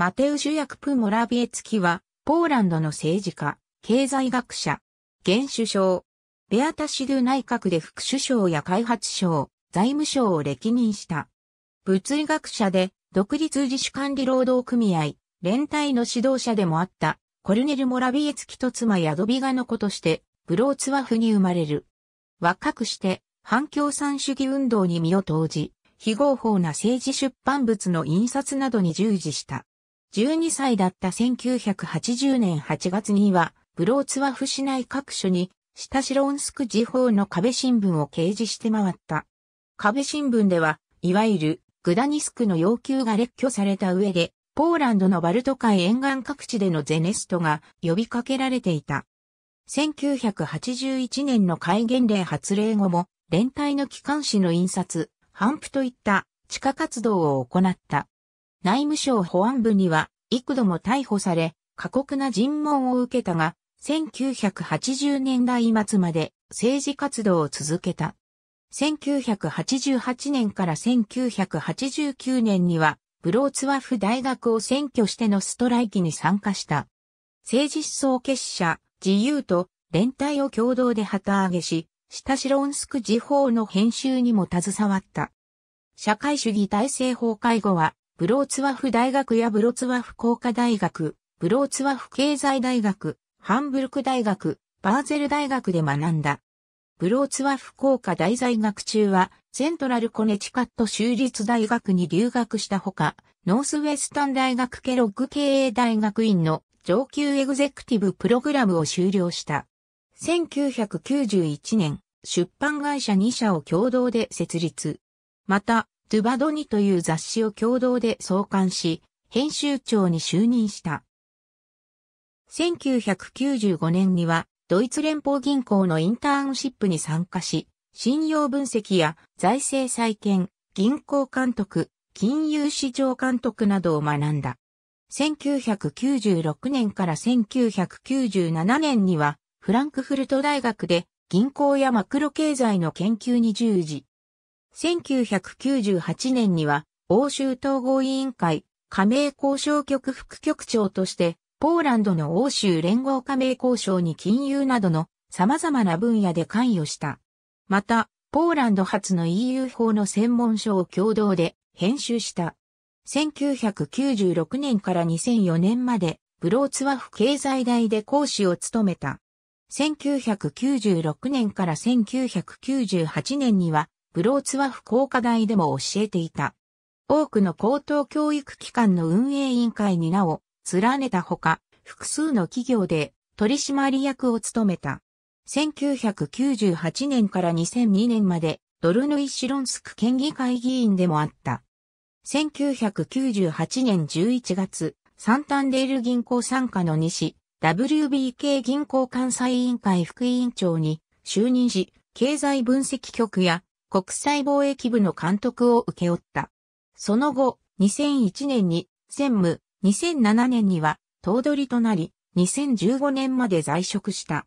マテウシュ・ヤクプ・モラビエツキは、ポーランドの政治家、経済学者、現首相、ベアタシドゥ内閣で副首相や開発省、財務省を歴任した。物理学者で、独立自主管理労働組合、連帯の指導者でもあった、コルネル・モラビエツキと妻ヤドビガの子として、ブローツワフに生まれる。若くして、反共産主義運動に身を投じ、非合法な政治出版物の印刷などに従事した。12歳だった1980年8月には、ブローツワフ市内各所に、下シロンスク地方の壁新聞を掲示して回った。壁新聞では、いわゆるグダニスクの要求が列挙された上で、ポーランドのバルト海沿岸各地でのゼネストが呼びかけられていた。1981年の戒厳令発令後も、連帯の機関紙の印刷、ハンプといった地下活動を行った。内務省保安部には幾度も逮捕され、過酷な尋問を受けたが、1980年代末まで政治活動を続けた。1988年から1989年には、ブローツワフ大学を選挙してのストライキに参加した。政治思想結社、自由と連帯を共同で旗揚げし、下シロンスク時報の編集にも携わった。社会主義体制崩壊後は、ブローツワフ大学やブローツワフ工科大学、ブローツワフ経済大学、ハンブルク大学、バーゼル大学で学んだ。ブローツワフ工科大在学中は、セントラルコネチカット州立大学に留学したほか、ノースウェスタン大学ケロッグ経営大学院の上級エグゼクティブプログラムを修了した。1991年、出版会社2社を共同で設立。また、トゥバドニという雑誌を共同で創刊し、編集長に就任した。1995年には、ドイツ連邦銀行のインターンシップに参加し、信用分析や財政再建、銀行監督、金融市場監督などを学んだ。1996年から1997年には、フランクフルト大学で銀行やマクロ経済の研究に従事。1998年には欧州統合委員会加盟交渉局副局長としてポーランドの欧州連合加盟交渉に金融などの様々な分野で関与した。また、ポーランド発の EU 法の専門書を共同で編集した。1996年から2004年までブローツワフ経済大で講師を務めた。1996年から1998年にはブローツワフ工科大でも教えていた。多くの高等教育機関の運営委員会に名を連ねたほか、複数の企業で取締役を務めた。1998年から2002年までドルヌイ・シロンスク県議会議員でもあった。1998年11月、サンタンデール銀行参加の西、WBK 銀行関西委員会副委員長に就任し、経済分析局や国際貿易部の監督を受け負った。その後、2001年に専務、2007年には頭取となり、2015年まで在職した。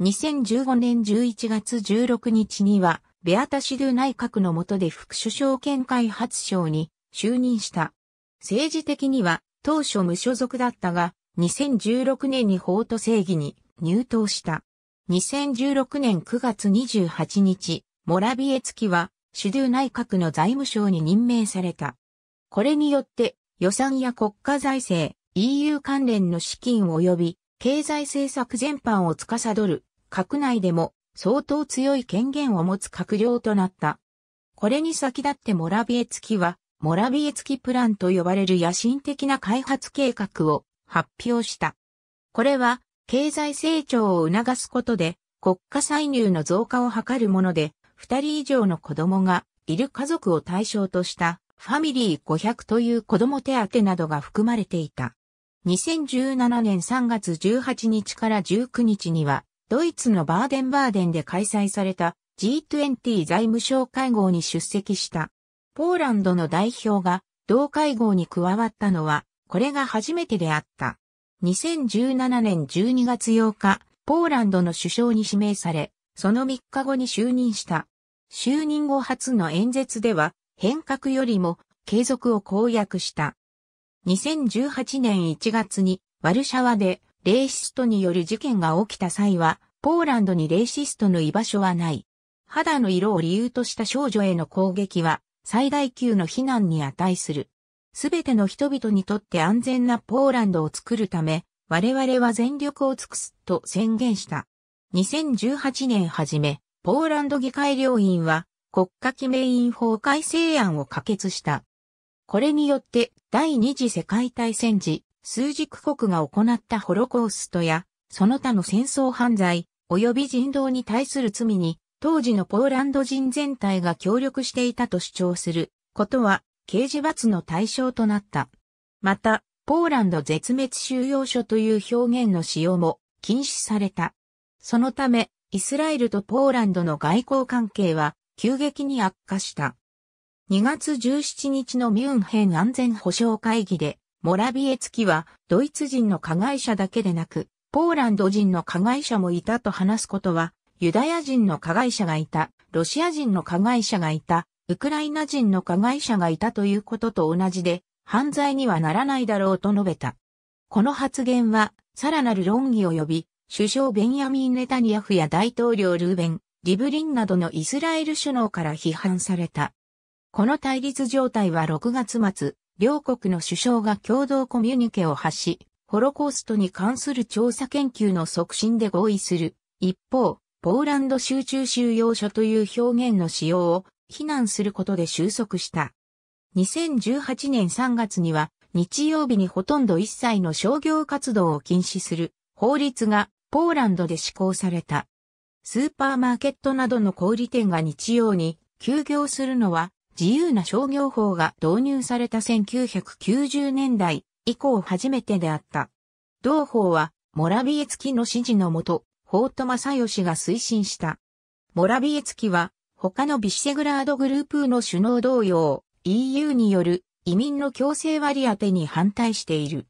2015年11月16日には、ベアタシドゥ内閣の下で副首相兼開発相に就任した。政治的には当初無所属だったが、2016年に法と正義に入党した。2016年9月28日、モラビエツキは、主流内閣の財務省に任命された。これによって、予算や国家財政、EU 関連の資金及び、経済政策全般を司る、閣内でも相当強い権限を持つ閣僚となった。これに先立ってモラビエツキは、モラビエツキプランと呼ばれる野心的な開発計画を発表した。これは、経済成長を促すことで、国家歳入の増加を図るもので、2人以上の子供がいる家族を対象としたファミリー500という子供手当などが含まれていた。2017年3月18日から19日には、ドイツのバーデンバーデンで開催された G20 財務省会合に出席した。ポーランドの代表が同会合に加わったのは、これが初めてであった。2017年12月8日、ポーランドの首相に指名され、その3日後に就任した。就任後初の演説では、変革よりも継続を公約した。2018年1月にワルシャワでレイシストによる事件が起きた際は、ポーランドにレイシストの居場所はない。肌の色を理由とした少女への攻撃は最大級の非難に値する。すべての人々にとって安全なポーランドを作るため、我々は全力を尽くすと宣言した。2018年初め、ポーランド議会両院は国家記名員法改正案を可決した。これによって第二次世界大戦時、数軸国が行ったホロコーストや、その他の戦争犯罪、及び人道に対する罪に、当時のポーランド人全体が協力していたと主張することは、刑事罰の対象となった。また、ポーランド絶滅収容所という表現の使用も禁止された。そのため、イスラエルとポーランドの外交関係は急激に悪化した。2月17日のミュンヘン安全保障会議で、モラビエツキはドイツ人の加害者だけでなく、ポーランド人の加害者もいたと話すことは、ユダヤ人の加害者がいた、ロシア人の加害者がいた、ウクライナ人の加害者がいたということと同じで、犯罪にはならないだろうと述べた。この発言は、さらなる論議を呼び、首相ベンヤミン・ネタニヤフや大統領ルーベン、リブリンなどのイスラエル首脳から批判された。この対立状態は6月末、両国の首相が共同コミュニケを発し、ホロコーストに関する調査研究の促進で合意する。一方、ポーランド集中収容所という表現の使用を非難することで収束した。2018年3月には日曜日にほとんど一切の商業活動を禁止する法律がポーランドで施行された。スーパーマーケットなどの小売店が日曜に休業するのは自由な商業法が導入された1990年代以降初めてであった。同法はモラビエツキの指示のもと、法と正義が推進した。モラビエツキは他のビシセグラードグループの首脳同様 EU による移民の強制割り当てに反対している。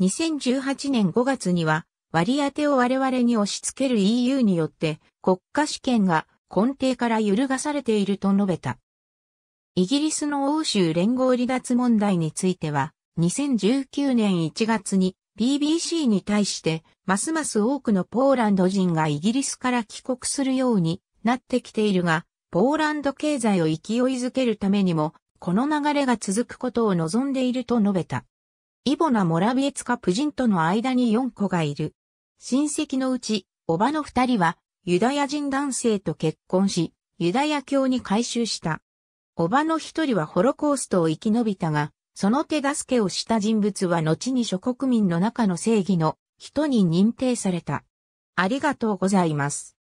2018年5月には割り当てを我々に押し付ける EU によって国家主権が根底から揺るがされていると述べた。イギリスの欧州連合離脱問題については、2019年1月に BBC に対して、ますます多くのポーランド人がイギリスから帰国するようになってきているが、ポーランド経済を勢いづけるためにも、この流れが続くことを望んでいると述べた。イボナ・モラビエツカ・プジンとの間に4個がいる。親戚のうち、おばの二人は、ユダヤ人男性と結婚し、ユダヤ教に改宗した。おばの一人はホロコーストを生き延びたが、その手助けをした人物は後に諸国民の中の正義の人に認定された。ありがとうございます。